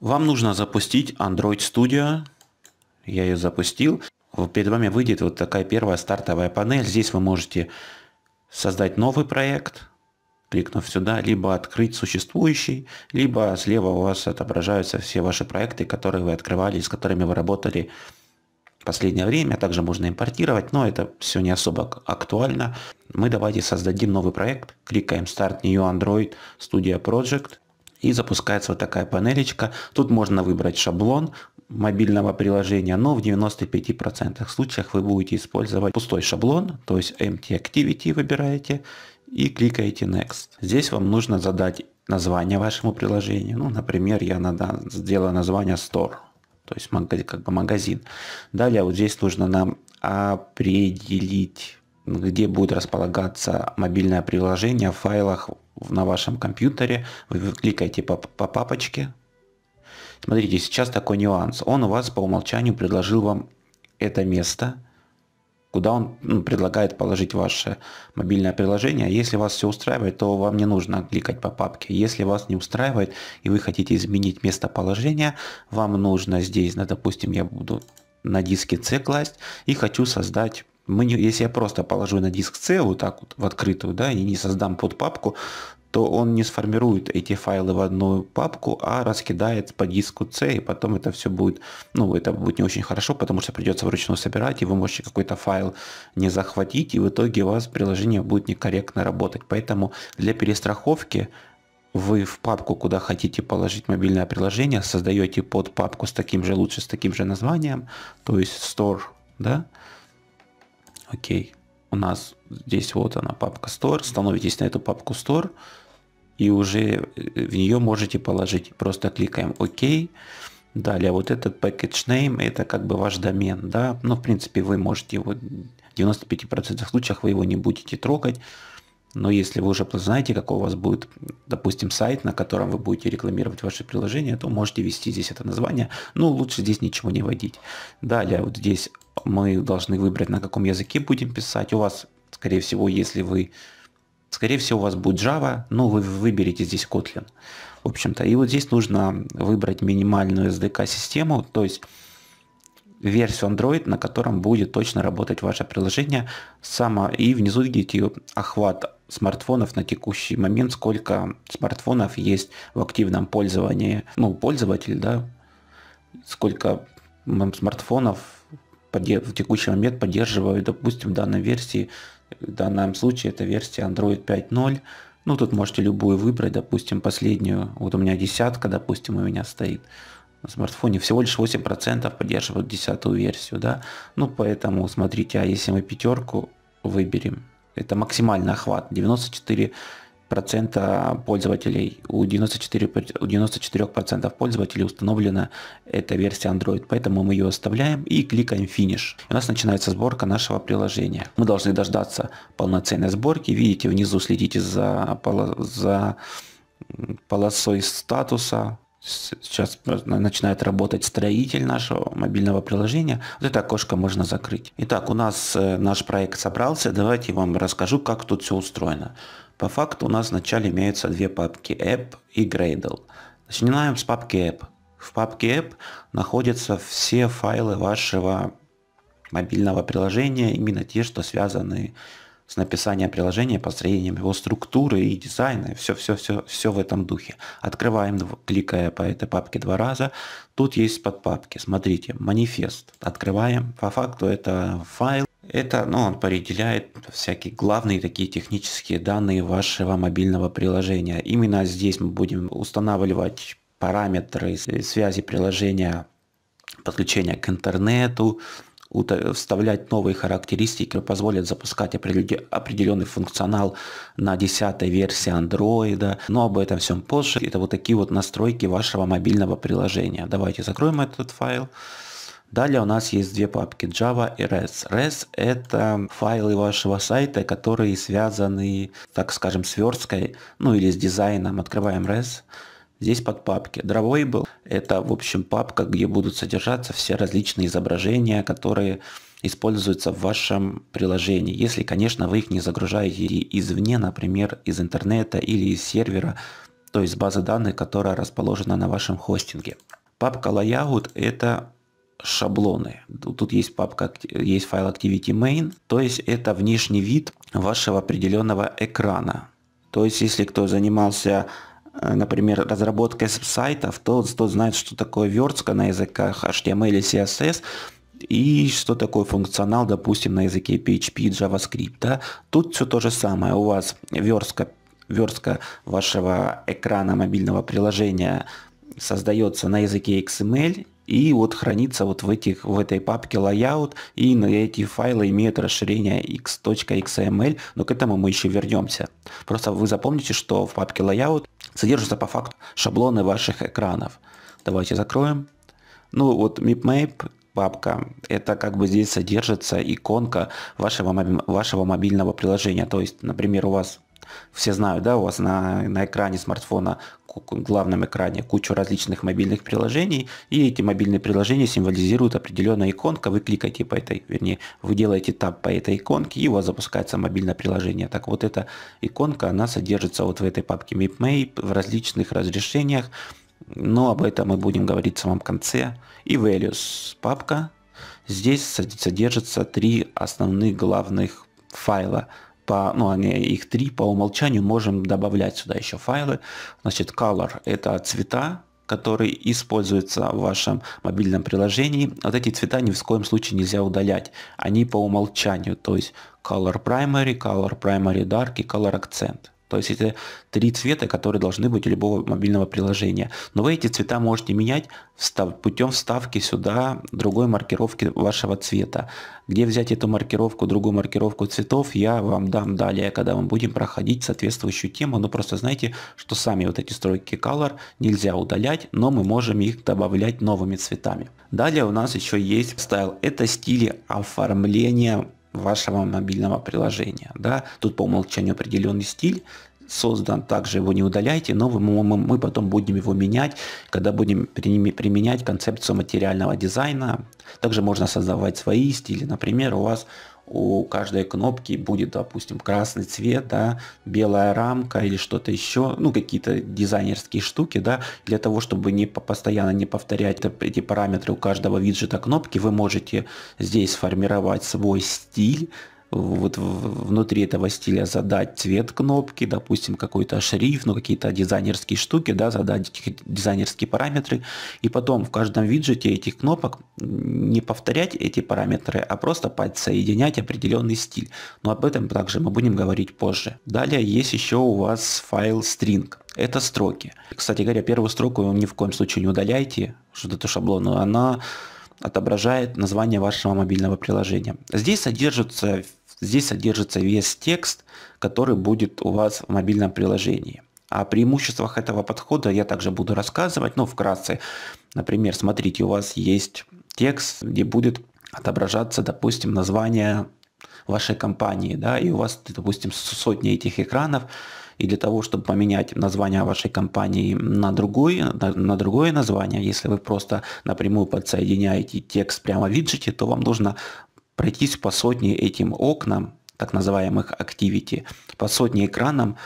Вам нужно запустить Android Studio. Я ее запустил. Перед вами выйдет вот такая первая стартовая панель. Здесь вы можете создать новый проект, кликнув сюда, либо открыть существующий, либо слева у вас отображаются все ваши проекты, которые вы открывали, с которыми вы работали в последнее время. Также можно импортировать, но это все не особо актуально. Мы давайте создадим новый проект. Кликаем Start New Android Studio Project и запускается вот такая панелечка. Тут можно выбрать шаблон мобильного приложения, но в 95% случаях вы будете использовать пустой шаблон, то есть Empty Activity выбираете и кликаете Next. Здесь вам нужно задать название вашему приложению. Ну, например, я надо, сделаю название Store, то есть как бы магазин. Далее вот здесь нужно нам определить где будет располагаться мобильное приложение в файлах на вашем компьютере. Вы кликаете по, по папочке. Смотрите, сейчас такой нюанс. Он у вас по умолчанию предложил вам это место, куда он ну, предлагает положить ваше мобильное приложение. Если вас все устраивает, то вам не нужно кликать по папке. Если вас не устраивает и вы хотите изменить местоположение, вам нужно здесь, ну, допустим, я буду на диске C класть и хочу создать мы не, если я просто положу на диск C вот так вот в открытую, да, и не создам под папку, то он не сформирует эти файлы в одну папку, а раскидает по диску C, и потом это все будет, ну, это будет не очень хорошо, потому что придется вручную собирать, и вы можете какой-то файл не захватить, и в итоге у вас приложение будет некорректно работать. Поэтому для перестраховки вы в папку, куда хотите положить мобильное приложение, создаете под папку с таким же, лучше с таким же названием, то есть store, да, окей, у нас здесь вот она папка Store, становитесь на эту папку Store, и уже э, в нее можете положить. Просто кликаем ОК. Далее вот этот package name, это как бы ваш домен, да, ну в принципе вы можете его, в 95% случаев вы его не будете трогать, но если вы уже знаете, какой у вас будет, допустим, сайт, на котором вы будете рекламировать ваше приложение, то можете ввести здесь это название. Ну, лучше здесь ничего не вводить. Далее, вот здесь мы должны выбрать, на каком языке будем писать. У вас, скорее всего, если вы... Скорее всего, у вас будет Java, но вы выберете здесь Kotlin. В общем-то, и вот здесь нужно выбрать минимальную SDK-систему, то есть версию Android, на котором будет точно работать ваше приложение. Само... И внизу видите охват смартфонов на текущий момент, сколько смартфонов есть в активном пользовании, ну, пользователь, да, сколько смартфонов в текущий момент поддерживаю, допустим, в данной версии, в данном случае это версия Android 5.0. Ну, тут можете любую выбрать, допустим, последнюю. Вот у меня десятка, допустим, у меня стоит на смартфоне. Всего лишь 8% поддерживают десятую версию, да. Ну, поэтому смотрите, а если мы пятерку выберем, это максимальный охват, 94 процента пользователей. У 94, у 94% пользователей установлена эта версия Android, поэтому мы ее оставляем и кликаем Finish. у нас начинается сборка нашего приложения. Мы должны дождаться полноценной сборки. Видите, внизу следите за, за полосой статуса, сейчас начинает работать строитель нашего мобильного приложения. Вот это окошко можно закрыть. Итак, у нас э, наш проект собрался. Давайте я вам расскажу, как тут все устроено. По факту у нас вначале имеются две папки app и Gradle. Начинаем с папки app. В папке app находятся все файлы вашего мобильного приложения, именно те, что связаны с написанием приложения, построением его структуры и дизайна, все-все-все все в этом духе. Открываем, кликая по этой папке два раза. Тут есть подпапки, смотрите, манифест. Открываем, по факту это файл, это, ну, он определяет всякие главные такие технические данные вашего мобильного приложения. Именно здесь мы будем устанавливать параметры э, связи приложения, подключения к интернету, вставлять новые характеристики, которые позволят запускать определенный функционал на 10 версии Android, но об этом всем позже. Это вот такие вот настройки вашего мобильного приложения. Давайте закроем этот файл. Далее у нас есть две папки Java и res. res это файлы вашего сайта, которые связаны, так скажем, с версткой, ну или с дизайном. Открываем res. Здесь под папки. был. это, в общем, папка, где будут содержаться все различные изображения, которые используются в вашем приложении, если, конечно, вы их не загружаете извне, например, из интернета или из сервера, то есть базы данных, которая расположена на вашем хостинге. Папка Layout – это шаблоны. Тут есть папка, есть файл Activity Main, то есть это внешний вид вашего определенного экрана. То есть если кто занимался э, например, разработкой сайтов, то тот знает, что такое верстка на языках HTML и CSS, и что такое функционал, допустим, на языке PHP и JavaScript. Да? Тут все то же самое. У вас верстка, верстка вашего экрана мобильного приложения создается на языке XML и вот хранится вот в, этих, в этой папке layout, и эти файлы имеют расширение x.xml, но к этому мы еще вернемся. Просто вы запомните, что в папке layout содержится по факту шаблоны ваших экранов. Давайте закроем. Ну вот MipMap папка. Это как бы здесь содержится иконка вашего, вашего мобильного приложения. То есть, например, у вас все знают, да, у вас на, на экране смартфона главном экране кучу различных мобильных приложений, и эти мобильные приложения символизируют определенная иконка, вы кликаете по этой, вернее, вы делаете тап по этой иконке, и у вас запускается мобильное приложение. Так вот, эта иконка, она содержится вот в этой папке MapMate в различных разрешениях, но об этом мы будем говорить в самом конце. И values папка. Здесь содержится три основных главных файла – по, ну, они, их три по умолчанию можем добавлять сюда еще файлы. Значит, color – это цвета, которые используются в вашем мобильном приложении. Вот эти цвета ни в коем случае нельзя удалять. Они по умолчанию, то есть color primary, color primary dark и color accent. То есть это три цвета, которые должны быть у любого мобильного приложения. Но вы эти цвета можете менять путем вставки сюда другой маркировки вашего цвета. Где взять эту маркировку, другую маркировку цветов, я вам дам далее, когда мы будем проходить соответствующую тему. Но просто знайте, что сами вот эти стройки color нельзя удалять, но мы можем их добавлять новыми цветами. Далее у нас еще есть стайл. Это стили оформления вашего мобильного приложения. Да? Тут по умолчанию определенный стиль создан, также его не удаляйте, но мы, потом будем его менять, когда будем применять концепцию материального дизайна. Также можно создавать свои стили. Например, у вас у каждой кнопки будет, допустим, красный цвет, да, белая рамка или что-то еще, ну, какие-то дизайнерские штуки, да, для того, чтобы не постоянно не повторять эти параметры у каждого виджета кнопки, вы можете здесь сформировать свой стиль, вот внутри этого стиля задать цвет кнопки, допустим, какой-то шрифт, ну какие-то дизайнерские штуки, да, задать дизайнерские параметры, и потом в каждом виджете этих кнопок не повторять эти параметры, а просто подсоединять определенный стиль. Но об этом также мы будем говорить позже. Далее есть еще у вас файл string. Это строки. Кстати говоря, первую строку ни в коем случае не удаляйте, что это шаблону, она отображает название вашего мобильного приложения. Здесь содержатся Здесь содержится весь текст, который будет у вас в мобильном приложении. О преимуществах этого подхода я также буду рассказывать, но вкратце. Например, смотрите, у вас есть текст, где будет отображаться, допустим, название вашей компании, да, и у вас, допустим, сотни этих экранов, и для того, чтобы поменять название вашей компании на, другое, на, на другое название, если вы просто напрямую подсоединяете текст прямо в виджете, то вам нужно пройтись по сотне этим окнам, так называемых Activity, по сотне экранам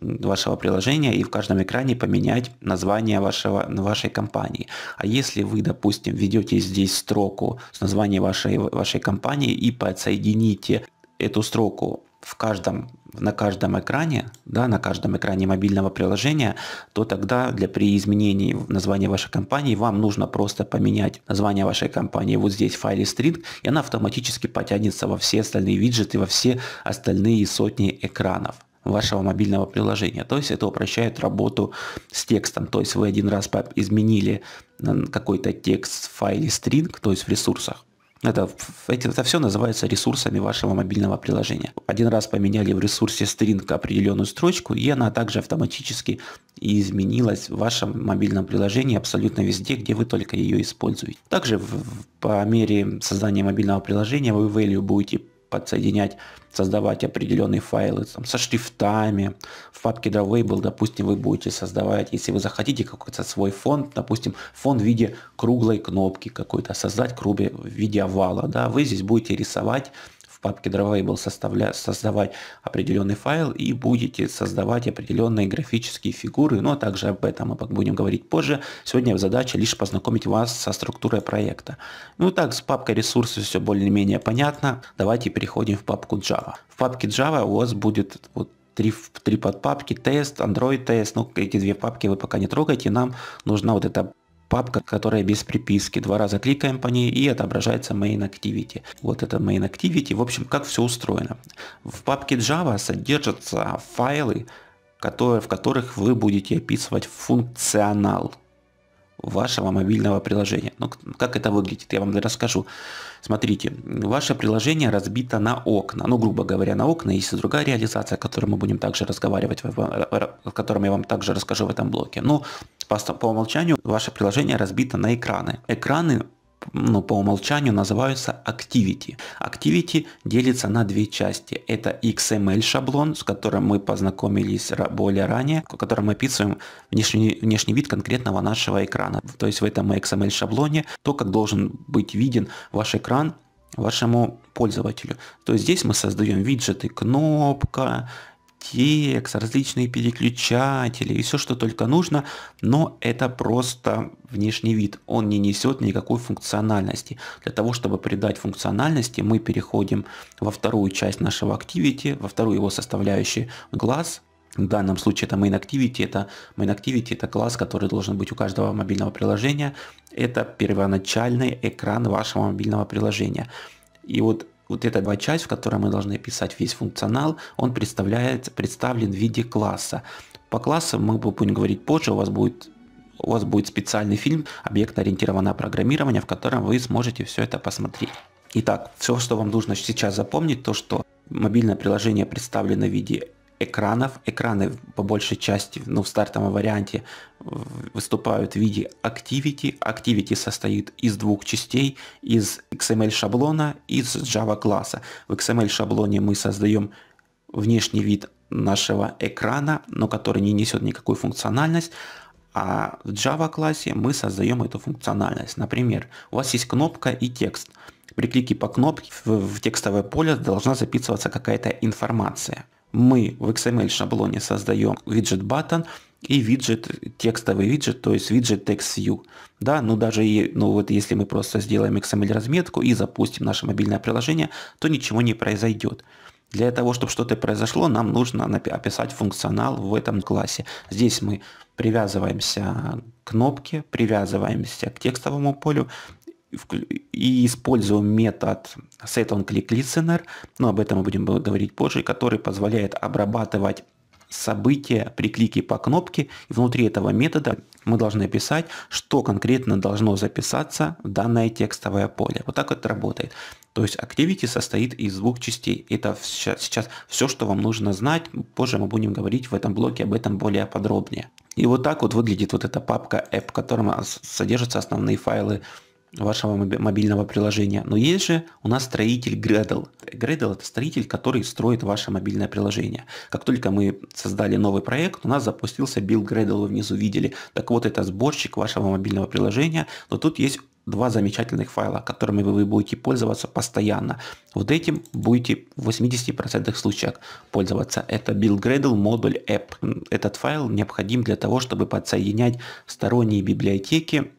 вашего приложения и в каждом экране поменять название вашего, вашей компании. А если вы, допустим, введете здесь строку с названием вашей, вашей компании и подсоедините эту строку в каждом на каждом экране, да, на каждом экране мобильного приложения, то тогда для при изменении названия вашей компании вам нужно просто поменять название вашей компании вот здесь в файле string, и она автоматически потянется во все остальные виджеты, во все остальные сотни экранов вашего мобильного приложения. То есть это упрощает работу с текстом. То есть вы один раз изменили какой-то текст в файле string, то есть в ресурсах, это, это все называется ресурсами вашего мобильного приложения. Один раз поменяли в ресурсе стринг определенную строчку, и она также автоматически изменилась в вашем мобильном приложении абсолютно везде, где вы только ее используете. Также в, по мере создания мобильного приложения вы value будете подсоединять, создавать определенные файлы там, со шрифтами. В папке Drawable, допустим, вы будете создавать, если вы захотите какой-то свой фон, допустим, фон в виде круглой кнопки какой-то, создать круглый в виде овала, да, вы здесь будете рисовать папке Drawable создавать определенный файл и будете создавать определенные графические фигуры, но ну, а также об этом мы будем говорить позже. Сегодня задача лишь познакомить вас со структурой проекта. Ну так, с папкой ресурсы все более-менее понятно. Давайте переходим в папку Java. В папке Java у вас будет вот три, три подпапки, тест, Android тест, ну эти две папки вы пока не трогайте, нам нужна вот эта папка, которая без приписки. Два раза кликаем по ней и отображается main activity. Вот это main activity. В общем, как все устроено. В папке Java содержатся файлы, которые, в которых вы будете описывать функционал вашего мобильного приложения. Ну, как это выглядит, я вам расскажу. Смотрите, ваше приложение разбито на окна, ну, грубо говоря, на окна. Есть и другая реализация, о которой мы будем также разговаривать, о которой я вам также расскажу в этом блоке. Но по, по умолчанию ваше приложение разбито на экраны. Экраны ну, по умолчанию называются Activity. Activity делится на две части. Это XML эм шаблон, с которым мы познакомились более ранее, в котором мы описываем внешний, внешний вид конкретного нашего экрана. То есть в этом XML эм шаблоне то, как должен быть виден ваш экран вашему пользователю. То есть здесь мы создаем виджеты, кнопка, текст, различные переключатели и все, что только нужно, но это просто внешний вид, он не несет никакой функциональности. Для того, чтобы придать функциональности, мы переходим во вторую часть нашего Activity, во вторую его составляющую глаз, в данном случае это Main Activity, это Main Activity, это класс, который должен быть у каждого мобильного приложения. Это первоначальный экран вашего мобильного приложения. И вот вот эта два часть, в которой мы должны писать весь функционал, он представляет, представлен в виде класса. По классам мы будем говорить позже, у вас будет у вас будет специальный фильм «Объектно-ориентированное программирование», в котором вы сможете все это посмотреть. Итак, все, что вам нужно сейчас запомнить, то, что мобильное приложение представлено в виде экранов. Экраны по большей части, ну в стартовом варианте, выступают в виде Activity. Activity состоит из двух частей, из XML шаблона и из Java класса. В XML шаблоне мы создаем внешний вид нашего экрана, но который не несет никакую функциональность, а в Java классе мы создаем эту функциональность. Например, у вас есть кнопка и текст. При клике по кнопке в, в текстовое поле должна записываться какая-то информация мы в XML шаблоне создаем виджет button и виджет, текстовый виджет, то есть виджет TextView. Да, ну даже и, ну вот если мы просто сделаем XML разметку и запустим наше мобильное приложение, то ничего не произойдет. Для того, чтобы что-то произошло, нам нужно описать функционал в этом классе. Здесь мы привязываемся к кнопке, привязываемся к текстовому полю и используем метод setOnClickListener, но об этом мы будем говорить позже, который позволяет обрабатывать события при клике по кнопке. внутри этого метода мы должны писать, что конкретно должно записаться в данное текстовое поле. Вот так это работает. То есть Activity состоит из двух частей. Это сейчас все, что вам нужно знать. Позже мы будем говорить в этом блоке об этом более подробнее. И вот так вот выглядит вот эта папка App, в которой содержатся основные файлы вашего мобильного приложения. Но есть же у нас строитель Gradle. Gradle это строитель, который строит ваше мобильное приложение. Как только мы создали новый проект, у нас запустился build Gradle, вы внизу видели. Так вот, это сборщик вашего мобильного приложения, но тут есть два замечательных файла, которыми вы будете пользоваться постоянно. Вот этим будете в 80% случаях пользоваться. Это build Gradle модуль app. Этот файл необходим для того, чтобы подсоединять сторонние библиотеки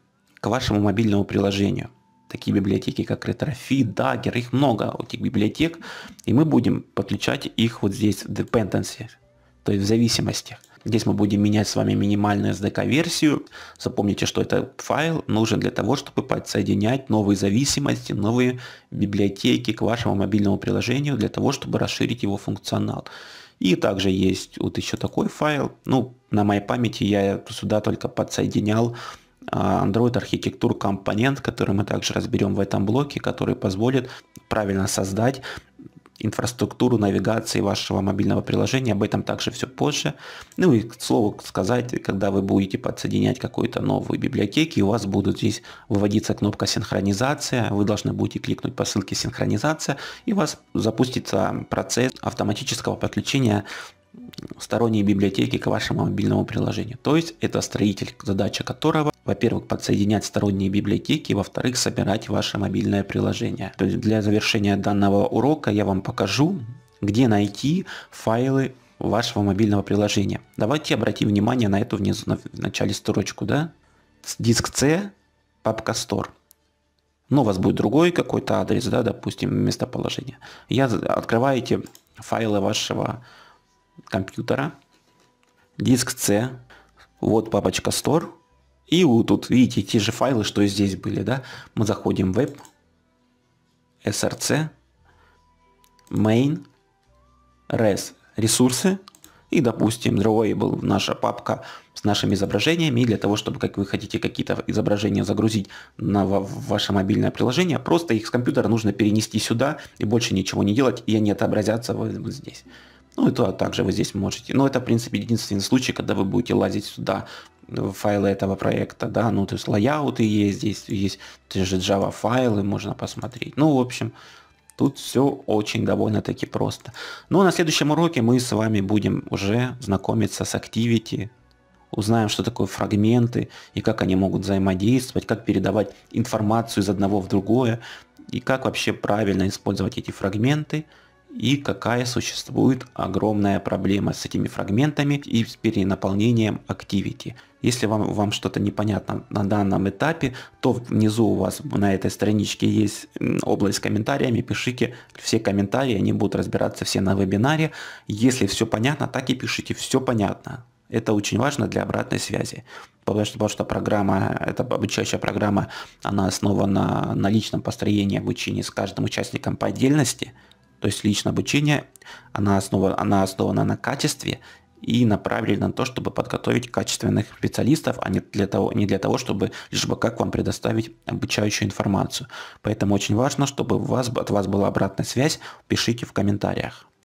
вашему мобильному приложению. Такие библиотеки, как RetroFit, Dagger, их много, этих библиотек, и мы будем подключать их вот здесь в dependency, то есть в зависимостях. Здесь мы будем менять с вами минимальную SDK-версию. Запомните, что этот файл нужен для того, чтобы подсоединять новые зависимости, новые библиотеки к вашему мобильному приложению, для того, чтобы расширить его функционал. И также есть вот еще такой файл. Ну, на моей памяти я сюда только подсоединял а, Android архитектур компонент, который мы также разберем в этом блоке, который позволит правильно создать инфраструктуру навигации вашего мобильного приложения. Об этом также все позже. Ну и, к слову сказать, когда вы будете подсоединять какую-то новую библиотеку, у вас будут здесь выводиться кнопка «Синхронизация». Вы должны будете кликнуть по ссылке «Синхронизация», и у вас запустится процесс автоматического подключения сторонние библиотеки к вашему мобильному приложению. То есть это строитель, задача которого, во-первых, подсоединять сторонние библиотеки, во-вторых, собирать ваше мобильное приложение. То есть для завершения данного урока я вам покажу, где найти файлы вашего мобильного приложения. Давайте обратим внимание на эту внизу, на, в начале строчку, да? Диск C, папка Store. Но ну, у вас будет другой какой-то адрес, да, допустим, местоположение. Я открываете файлы вашего компьютера, диск C, вот папочка Store. И вот тут, видите, те же файлы, что и здесь были, да? Мы заходим в Web, SRC, Main, Res, ресурсы. И, допустим, Drawable, наша папка с нашими изображениями. И для того, чтобы, как вы хотите какие-то изображения загрузить на ваше мобильное приложение, просто их с компьютера нужно перенести сюда и больше ничего не делать, и они отобразятся вот здесь. Ну, это также вы здесь можете. Но это, в принципе, единственный случай, когда вы будете лазить сюда в файлы этого проекта, да, ну, то есть лайауты есть, здесь есть те же Java файлы, можно посмотреть. Ну, в общем, Тут все очень довольно-таки просто. Ну а на следующем уроке мы с вами будем уже знакомиться с Activity, узнаем, что такое фрагменты и как они могут взаимодействовать, как передавать информацию из одного в другое и как вообще правильно использовать эти фрагменты, и какая существует огромная проблема с этими фрагментами и с перенаполнением Activity. Если вам, вам что-то непонятно на данном этапе, то внизу у вас на этой страничке есть область с комментариями, пишите все комментарии, они будут разбираться все на вебинаре. Если все понятно, так и пишите «все понятно». Это очень важно для обратной связи, потому что, потому что программа, это обучающая программа, она основана на личном построении обучения с каждым участником по отдельности – то есть личное обучение, она основана, она основана на качестве и направлена на то, чтобы подготовить качественных специалистов, а не для того, не для того, чтобы лишь бы как вам предоставить обучающую информацию. Поэтому очень важно, чтобы у вас, от вас была обратная связь, пишите в комментариях.